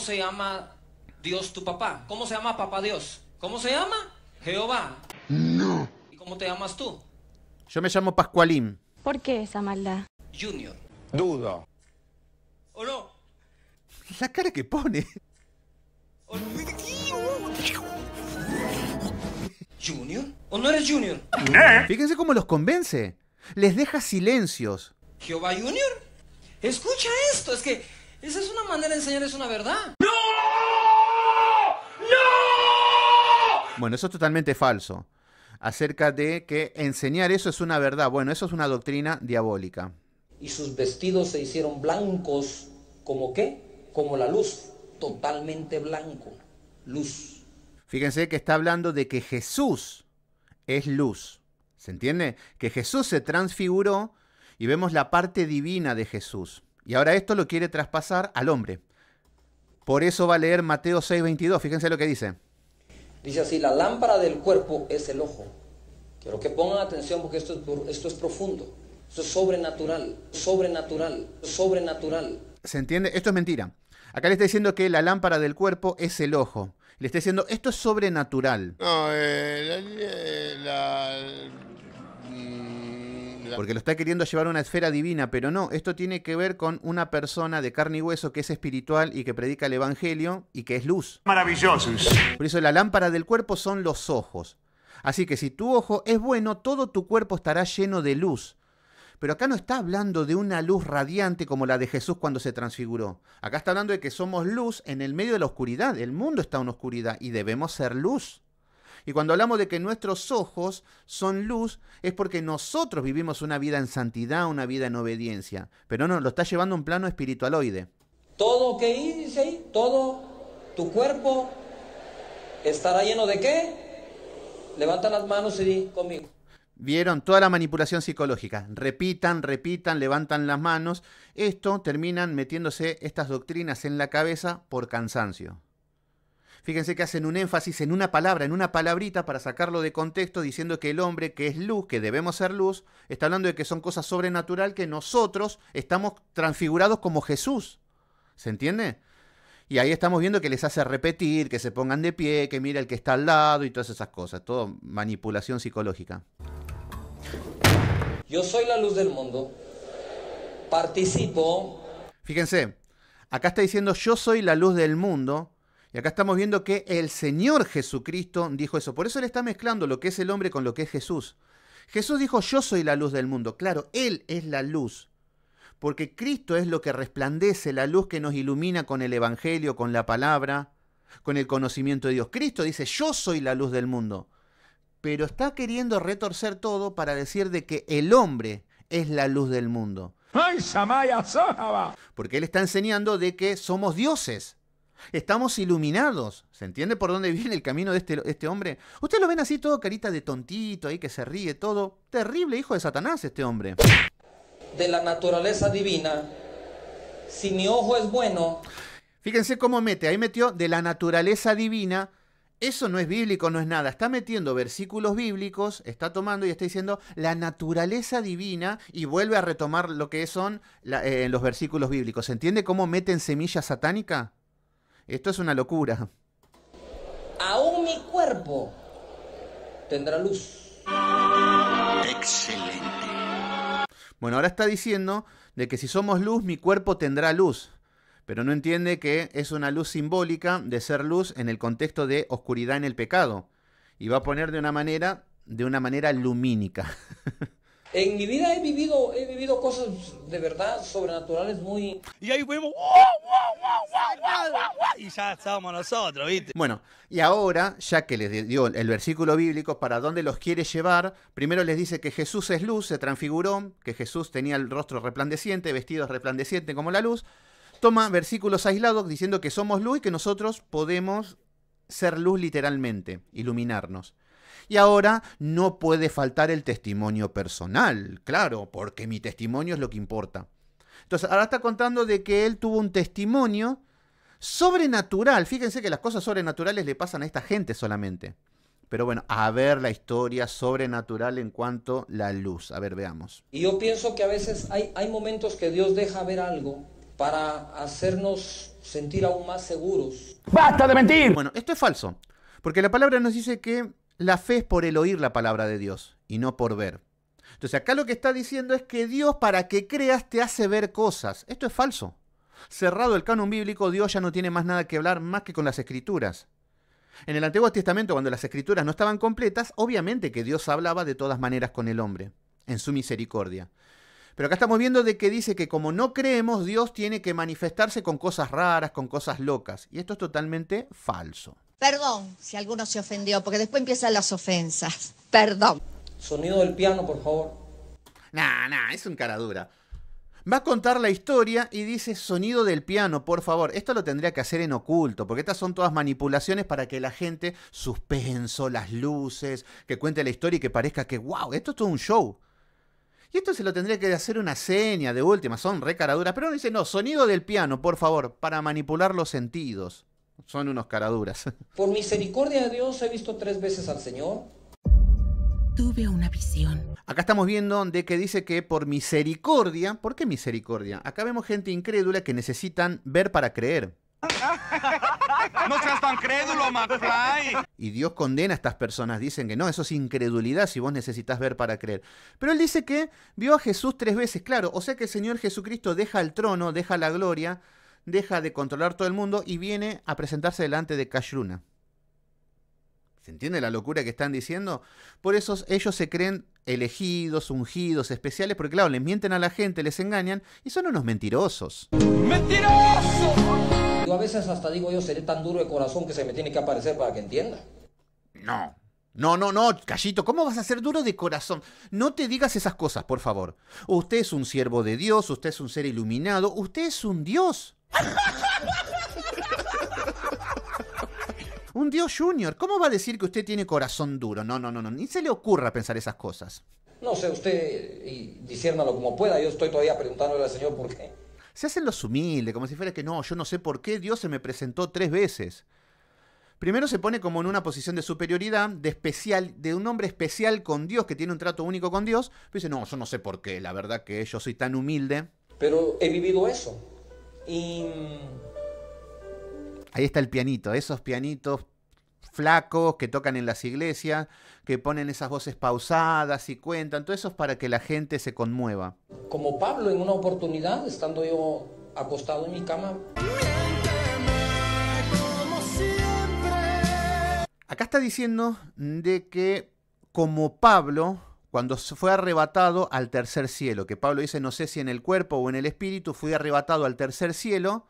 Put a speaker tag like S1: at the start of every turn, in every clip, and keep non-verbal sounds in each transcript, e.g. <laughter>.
S1: se llama Dios tu papá? ¿Cómo se llama papá Dios? ¿Cómo se llama? Jehová. No. ¿Y cómo te llamas tú?
S2: Yo me llamo Pascualín. ¿Por qué esa maldad? Junior. Dudo. ¿O no? La cara que pone. ¿Junior?
S1: ¿O no eres Junior? Eh.
S2: Fíjense cómo los convence. Les deja silencios. ¿Jehová
S1: Junior? Escucha esto, es que esa es una manera de enseñar, es una verdad. ¡No!
S2: ¡No! Bueno, eso es totalmente falso. Acerca de que enseñar eso es una verdad. Bueno, eso es una doctrina diabólica.
S1: Y sus vestidos se hicieron blancos, ¿como qué? Como la luz, totalmente blanco,
S2: luz. Fíjense que está hablando de que Jesús es luz. ¿Se entiende? Que Jesús se transfiguró y vemos la parte divina de Jesús. Y ahora esto lo quiere traspasar al hombre. Por eso va a leer Mateo 6:22, fíjense lo que dice.
S1: Dice así, la lámpara del cuerpo es el ojo. Quiero que pongan atención porque esto es, profundo, esto es sobrenatural, sobrenatural, sobrenatural.
S2: ¿Se entiende? Esto es mentira. Acá le está diciendo que la lámpara del cuerpo es el ojo. Le está diciendo, esto es sobrenatural. No, eh, la porque lo está queriendo llevar a una esfera divina, pero no, esto tiene que ver con una persona de carne y hueso que es espiritual y que predica el Evangelio y que es luz. Maravillosos. Por eso la lámpara del cuerpo son los ojos. Así que si tu ojo es bueno, todo tu cuerpo estará lleno de luz. Pero acá no está hablando de una luz radiante como la de Jesús cuando se transfiguró. Acá está hablando de que somos luz en el medio de la oscuridad. El mundo está en oscuridad y debemos ser luz. Y cuando hablamos de que nuestros ojos son luz, es porque nosotros vivimos una vida en santidad, una vida en obediencia. Pero no, lo está llevando a un plano espiritualoide.
S1: Todo que dice todo tu cuerpo estará lleno de qué? Levanta las manos y di conmigo.
S2: Vieron toda la manipulación psicológica. Repitan, repitan, levantan las manos. Esto terminan metiéndose estas doctrinas en la cabeza por cansancio. Fíjense que hacen un énfasis en una palabra, en una palabrita para sacarlo de contexto diciendo que el hombre que es luz, que debemos ser luz, está hablando de que son cosas sobrenatural que nosotros estamos transfigurados como Jesús. ¿Se entiende? Y ahí estamos viendo que les hace repetir, que se pongan de pie, que mira el que está al lado y todas esas cosas. Todo manipulación psicológica.
S1: Yo soy la luz del mundo.
S2: Participo. Fíjense, acá está diciendo yo soy la luz del mundo y acá estamos viendo que el Señor Jesucristo dijo eso. Por eso él está mezclando lo que es el hombre con lo que es Jesús. Jesús dijo, yo soy la luz del mundo. Claro, Él es la luz. Porque Cristo es lo que resplandece, la luz que nos ilumina con el Evangelio, con la palabra, con el conocimiento de Dios. Cristo dice, yo soy la luz del mundo. Pero está queriendo retorcer todo para decir de que el hombre es la luz del mundo. Porque Él está enseñando de que somos dioses estamos iluminados. ¿Se entiende por dónde viene el camino de este, este, hombre? Ustedes lo ven así todo carita de tontito, ahí que se ríe todo. Terrible hijo de Satanás este hombre. De la naturaleza divina, si mi ojo es bueno... Fíjense cómo mete, ahí metió de la naturaleza divina. Eso no es bíblico, no es nada. Está metiendo versículos bíblicos, está tomando y está diciendo la naturaleza divina y vuelve a retomar lo que son la, eh, los versículos bíblicos. ¿Se entiende cómo meten semilla satánica? Esto es una locura.
S1: Aún mi cuerpo tendrá luz. Excelente.
S2: Bueno, ahora está diciendo de que si somos luz, mi cuerpo tendrá luz. Pero no entiende que es una luz simbólica de ser luz en el contexto de oscuridad en el pecado. Y va a poner de una manera, de una manera lumínica. <laughs>
S1: En mi vida he vivido, he vivido cosas de verdad sobrenaturales muy... Y ahí fuimos...
S2: Y ya estábamos nosotros, ¿viste? Bueno, y ahora, ya que les dio el versículo bíblico para dónde los quiere llevar, primero les dice que Jesús es luz, se transfiguró, que Jesús tenía el rostro resplandeciente, vestido resplandeciente como la luz. Toma versículos aislados diciendo que somos luz y que nosotros podemos ser luz literalmente, iluminarnos. Y ahora no puede faltar el testimonio personal, claro, porque mi testimonio es lo que importa. Entonces, ahora está contando de que él tuvo un testimonio sobrenatural. Fíjense que las cosas sobrenaturales le pasan a esta gente solamente. Pero bueno, a ver la historia sobrenatural en cuanto la luz. A ver, veamos.
S1: Y yo pienso que a veces hay, hay momentos que Dios deja ver algo para hacernos sentir aún más seguros.
S2: ¡Basta de mentir! Bueno, esto es falso. Porque la palabra nos dice que la fe es por el oír la palabra de Dios y no por ver. Entonces acá lo que está diciendo es que Dios para que creas te hace ver cosas. Esto es falso. Cerrado el canon bíblico, Dios ya no tiene más nada que hablar más que con las escrituras. En el Antiguo Testamento, cuando las escrituras no estaban completas, obviamente que Dios hablaba de todas maneras con el hombre, en su misericordia. Pero acá estamos viendo de que dice que como no creemos, Dios tiene que manifestarse con cosas raras, con cosas locas. Y esto es totalmente falso. Perdón si alguno se ofendió, porque después empiezan las
S1: ofensas. Perdón.
S2: Sonido del piano, por favor. Nah, nah, es un cara dura. Va a contar la historia y dice sonido del piano, por favor. Esto lo tendría que hacer en oculto, porque estas son todas manipulaciones para que la gente suspenso, las luces, que cuente la historia y que parezca que, wow, esto es todo un show. Y esto se lo tendría que hacer una seña de última, son re caraduras. Pero uno dice, no, sonido del piano, por favor, para manipular los sentidos. Son unos caraduras.
S1: <laughs> Por misericordia de Dios he visto tres veces al Señor.
S2: Tuve una visión. Acá estamos viendo de que dice que por misericordia. ¿Por qué misericordia? Acá vemos gente incrédula que necesitan ver para creer. <laughs> No seas tan crédulo, McFly. Y Dios condena a estas personas. Dicen que no, eso es incredulidad si vos necesitas ver para creer. Pero él dice que vio a Jesús tres veces, claro. O sea que el Señor Jesucristo deja el trono, deja la gloria, deja de controlar todo el mundo y viene a presentarse delante de Kashruna. ¿Se entiende la locura que están diciendo? Por eso ellos se creen elegidos, ungidos, especiales, porque claro, les mienten a la gente, les engañan y son unos mentirosos.
S1: ¡Mentiroso! Yo a veces hasta digo yo, seré tan duro de corazón que se me tiene que aparecer para que entienda.
S2: No. No, no, no, Callito, ¿cómo vas a ser duro de corazón? No te digas esas cosas, por favor. Usted es un siervo de Dios, usted es un ser iluminado, usted es un Dios. <laughs> Un Dios Junior, ¿cómo va a decir que usted tiene corazón duro? No, no, no, no, ni se le ocurra pensar esas cosas.
S1: No sé, usted y diciéndolo como pueda, yo estoy todavía preguntándole al Señor por qué.
S2: Se hacen los humildes, como si fuera que no, yo no sé por qué Dios se me presentó tres veces. Primero se pone como en una posición de superioridad, de especial, de un hombre especial con Dios, que tiene un trato único con Dios, dice, no, yo no sé por qué, la verdad que yo soy tan humilde.
S1: Pero he vivido eso. Y...
S2: Ahí está el pianito, esos pianitos flacos que tocan en las iglesias, que ponen esas voces pausadas y cuentan, todo eso es para que la gente se conmueva.
S1: Como Pablo en una oportunidad, estando yo acostado en mi cama.
S2: Acá está diciendo de que como Pablo, cuando fue arrebatado al tercer cielo, que Pablo dice, no sé si en el cuerpo o en el espíritu, fui arrebatado al tercer cielo,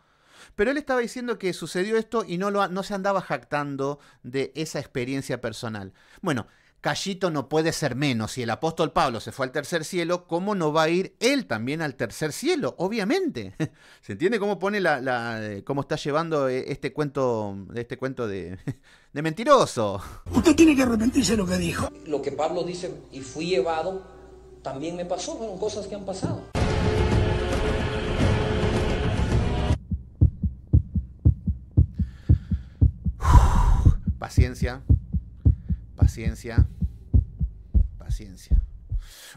S2: pero él estaba diciendo que sucedió esto y no, lo, no se andaba jactando de esa experiencia personal. Bueno, Callito no puede ser menos. Si el apóstol Pablo se fue al tercer cielo, ¿cómo no va a ir él también al tercer cielo? Obviamente. <laughs> ¿Se entiende cómo pone la, eh, cómo está llevando eh, este cuento, este cuento <laughs> de, mentiroso?
S1: Usted tiene que arrepentirse de lo que dijo. Lo que Pablo dice, y fui llevado, también me pasó, fueron cosas que han pasado.
S2: paciencia, paciencia.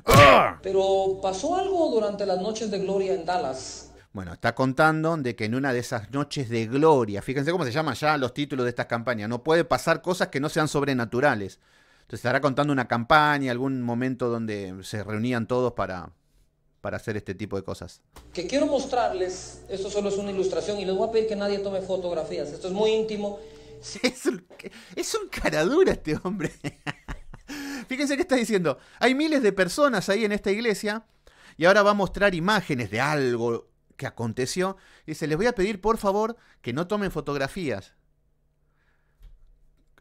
S1: ¡Ah! Pero pasó algo durante las noches de gloria en Dallas.
S2: Bueno, está contando de que en una de esas noches de gloria, fíjense cómo se llaman ya los títulos de estas campañas, no puede pasar cosas que no sean sobrenaturales. Entonces estará contando una campaña, algún momento donde se reunían todos para, para hacer este tipo de cosas.
S1: Que quiero mostrarles, esto solo es una ilustración y les voy a pedir que nadie tome fotografías,
S2: esto es muy íntimo. <laughs> Es un, es un caradura este hombre. Fíjense qué está diciendo. Hay miles de personas ahí en esta iglesia y ahora va a mostrar imágenes de algo que aconteció. Dice, les voy a pedir por favor que no tomen fotografías.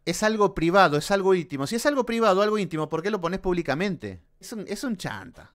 S2: Es algo privado, es algo íntimo. Si es algo privado, algo íntimo, ¿por qué lo pones públicamente? Es un, es un chanta.